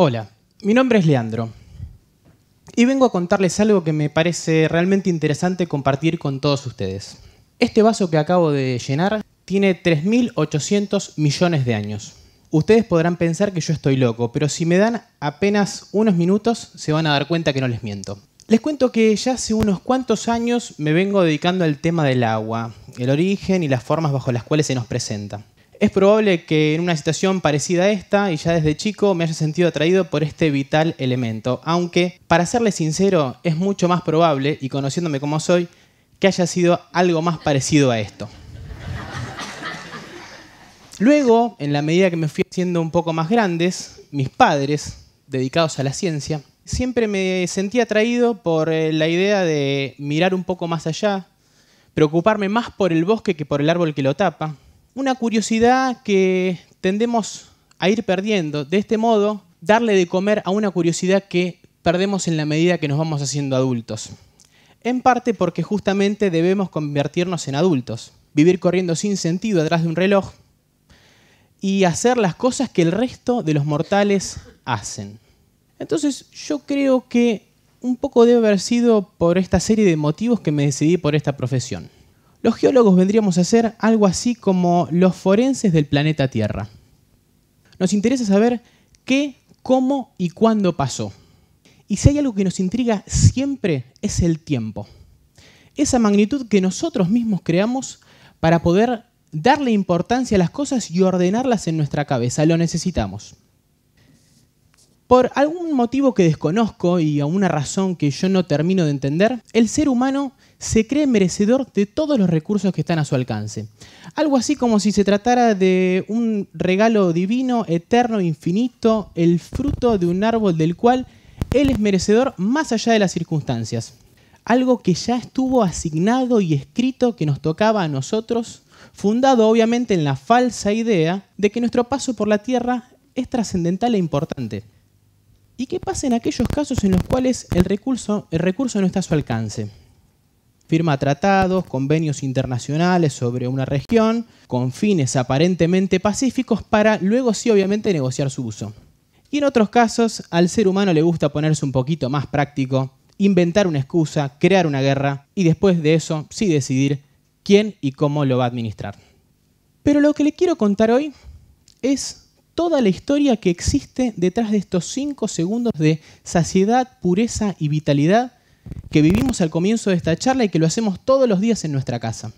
Hola, mi nombre es Leandro y vengo a contarles algo que me parece realmente interesante compartir con todos ustedes. Este vaso que acabo de llenar tiene 3.800 millones de años. Ustedes podrán pensar que yo estoy loco, pero si me dan apenas unos minutos se van a dar cuenta que no les miento. Les cuento que ya hace unos cuantos años me vengo dedicando al tema del agua, el origen y las formas bajo las cuales se nos presenta. Es probable que en una situación parecida a esta, y ya desde chico, me haya sentido atraído por este vital elemento, aunque, para serle sincero, es mucho más probable, y conociéndome como soy, que haya sido algo más parecido a esto. Luego, en la medida que me fui haciendo un poco más grandes, mis padres, dedicados a la ciencia, siempre me sentí atraído por eh, la idea de mirar un poco más allá, preocuparme más por el bosque que por el árbol que lo tapa, una curiosidad que tendemos a ir perdiendo. De este modo, darle de comer a una curiosidad que perdemos en la medida que nos vamos haciendo adultos. En parte porque justamente debemos convertirnos en adultos, vivir corriendo sin sentido atrás de un reloj y hacer las cosas que el resto de los mortales hacen. Entonces yo creo que un poco debe haber sido por esta serie de motivos que me decidí por esta profesión los geólogos vendríamos a ser algo así como los forenses del planeta Tierra. Nos interesa saber qué, cómo y cuándo pasó. Y si hay algo que nos intriga siempre es el tiempo. Esa magnitud que nosotros mismos creamos para poder darle importancia a las cosas y ordenarlas en nuestra cabeza. Lo necesitamos. Por algún motivo que desconozco y a una razón que yo no termino de entender, el ser humano se cree merecedor de todos los recursos que están a su alcance. Algo así como si se tratara de un regalo divino, eterno, infinito, el fruto de un árbol del cual él es merecedor más allá de las circunstancias. Algo que ya estuvo asignado y escrito que nos tocaba a nosotros, fundado obviamente en la falsa idea de que nuestro paso por la tierra es trascendental e importante. ¿Y qué pasa en aquellos casos en los cuales el recurso, el recurso no está a su alcance? Firma tratados, convenios internacionales sobre una región, con fines aparentemente pacíficos para luego sí obviamente negociar su uso. Y en otros casos, al ser humano le gusta ponerse un poquito más práctico, inventar una excusa, crear una guerra y después de eso sí decidir quién y cómo lo va a administrar. Pero lo que le quiero contar hoy es toda la historia que existe detrás de estos cinco segundos de saciedad, pureza y vitalidad que vivimos al comienzo de esta charla y que lo hacemos todos los días en nuestra casa.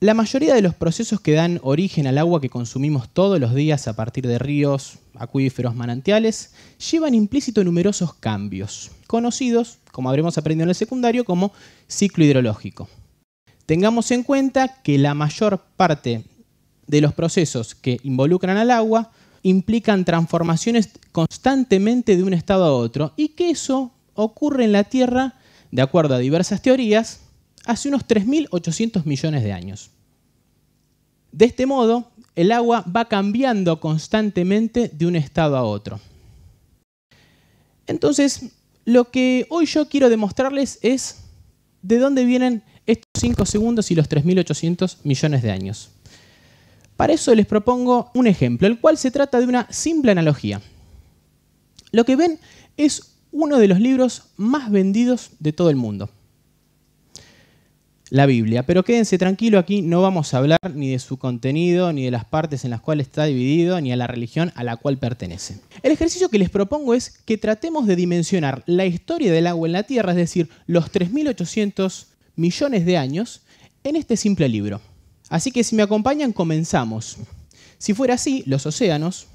La mayoría de los procesos que dan origen al agua que consumimos todos los días a partir de ríos, acuíferos, manantiales, llevan implícito numerosos cambios, conocidos, como habremos aprendido en el secundario, como ciclo hidrológico. Tengamos en cuenta que la mayor parte de los procesos que involucran al agua implican transformaciones constantemente de un estado a otro y que eso ocurre en la Tierra, de acuerdo a diversas teorías, hace unos 3.800 millones de años. De este modo, el agua va cambiando constantemente de un estado a otro. Entonces, lo que hoy yo quiero demostrarles es de dónde vienen estos 5 segundos y los 3.800 millones de años. Para eso les propongo un ejemplo, el cual se trata de una simple analogía. Lo que ven es uno de los libros más vendidos de todo el mundo. La Biblia, pero quédense tranquilo, aquí no vamos a hablar ni de su contenido, ni de las partes en las cuales está dividido, ni a la religión a la cual pertenece. El ejercicio que les propongo es que tratemos de dimensionar la historia del agua en la Tierra, es decir, los 3.800 millones de años, en este simple libro. Así que si me acompañan, comenzamos. Si fuera así, los océanos,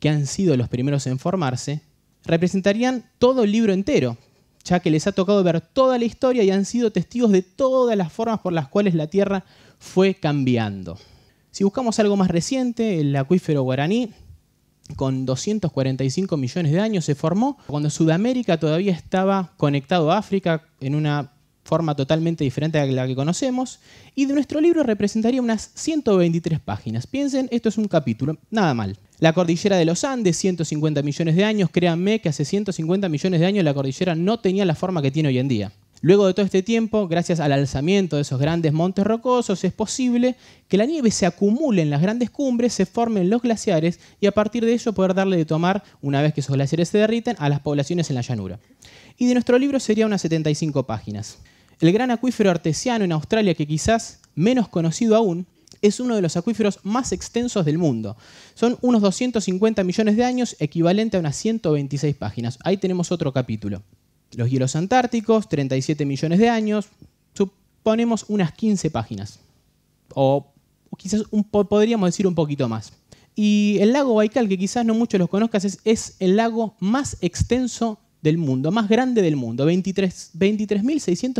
que han sido los primeros en formarse, representarían todo el libro entero, ya que les ha tocado ver toda la historia y han sido testigos de todas las formas por las cuales la Tierra fue cambiando. Si buscamos algo más reciente, el acuífero guaraní, con 245 millones de años, se formó cuando Sudamérica todavía estaba conectado a África en una forma totalmente diferente a la que conocemos, y de nuestro libro representaría unas 123 páginas. Piensen, esto es un capítulo, nada mal. La cordillera de los Andes, 150 millones de años, créanme que hace 150 millones de años la cordillera no tenía la forma que tiene hoy en día. Luego de todo este tiempo, gracias al alzamiento de esos grandes montes rocosos, es posible que la nieve se acumule en las grandes cumbres, se formen los glaciares y a partir de ello poder darle de tomar, una vez que esos glaciares se derriten, a las poblaciones en la llanura. Y de nuestro libro sería unas 75 páginas. El gran acuífero artesiano en Australia, que quizás menos conocido aún, es uno de los acuíferos más extensos del mundo. Son unos 250 millones de años, equivalente a unas 126 páginas. Ahí tenemos otro capítulo. Los hielos antárticos, 37 millones de años, suponemos unas 15 páginas. O quizás podríamos decir un poquito más. Y el lago Baikal, que quizás no muchos los conozcas, es, es el lago más extenso del mundo, más grande del mundo, 23.600 23,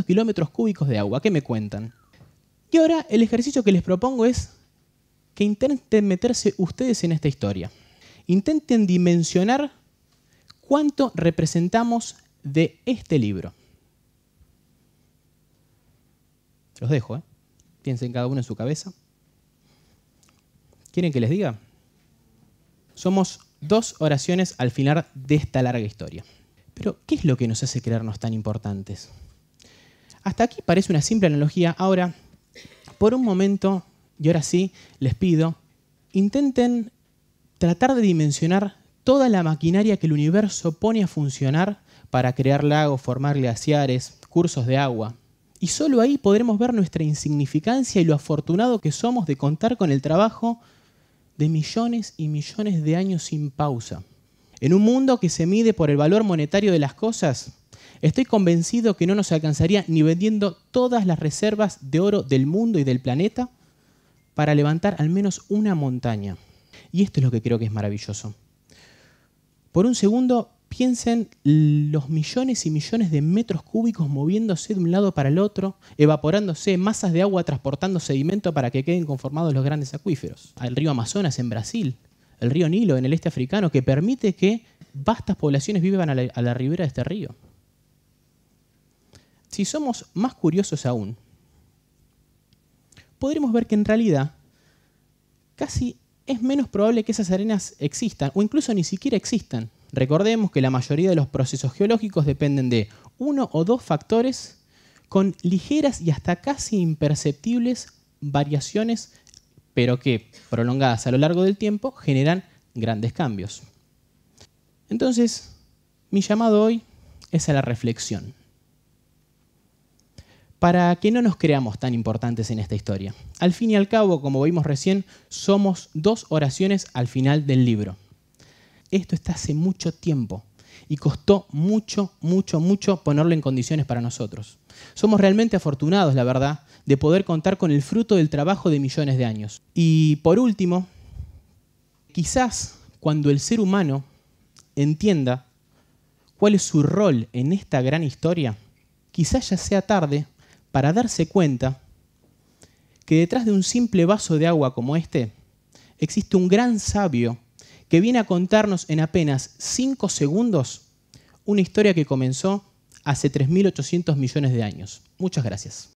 kilómetros cúbicos de agua. ¿Qué me cuentan? Y ahora el ejercicio que les propongo es que intenten meterse ustedes en esta historia. Intenten dimensionar cuánto representamos de este libro. Los dejo, ¿eh? Piensen cada uno en su cabeza. ¿Quieren que les diga? Somos dos oraciones al final de esta larga historia. Pero, ¿qué es lo que nos hace creernos tan importantes? Hasta aquí parece una simple analogía. Ahora, por un momento, y ahora sí, les pido, intenten tratar de dimensionar toda la maquinaria que el universo pone a funcionar para crear lagos, formar glaciares, cursos de agua. Y solo ahí podremos ver nuestra insignificancia y lo afortunado que somos de contar con el trabajo de millones y millones de años sin pausa. En un mundo que se mide por el valor monetario de las cosas, estoy convencido que no nos alcanzaría ni vendiendo todas las reservas de oro del mundo y del planeta para levantar al menos una montaña. Y esto es lo que creo que es maravilloso. Por un segundo, piensen los millones y millones de metros cúbicos moviéndose de un lado para el otro, evaporándose, masas de agua transportando sedimento para que queden conformados los grandes acuíferos. Al río Amazonas en Brasil, el río Nilo en el este africano, que permite que vastas poblaciones vivan a la, ribera de este río. Si somos más curiosos aún, podremos ver que en realidad casi es menos probable que esas arenas existan o incluso ni siquiera existan. Recordemos que la mayoría de los procesos geológicos dependen de uno o dos factores con ligeras y hasta casi imperceptibles variaciones pero que prolongadas a lo largo del tiempo generan grandes cambios. Entonces, mi llamado hoy es a la reflexión. Para que no nos creamos tan importantes en esta historia. Al fin y al cabo, como vimos recién, somos dos oraciones al final del libro. Esto está hace mucho tiempo y costó mucho, mucho, mucho ponerlo en condiciones para nosotros. Somos realmente afortunados, la verdad, de poder contar con el fruto del trabajo de millones de años. Y por último, quizás cuando el ser humano entienda cuál es su rol en esta gran historia, quizás ya sea tarde para darse cuenta que detrás de un simple vaso de agua como este existe un gran sabio que viene a contarnos en apenas 5 segundos una historia que comenzó hace 3.800 millones de años. Muchas gracias.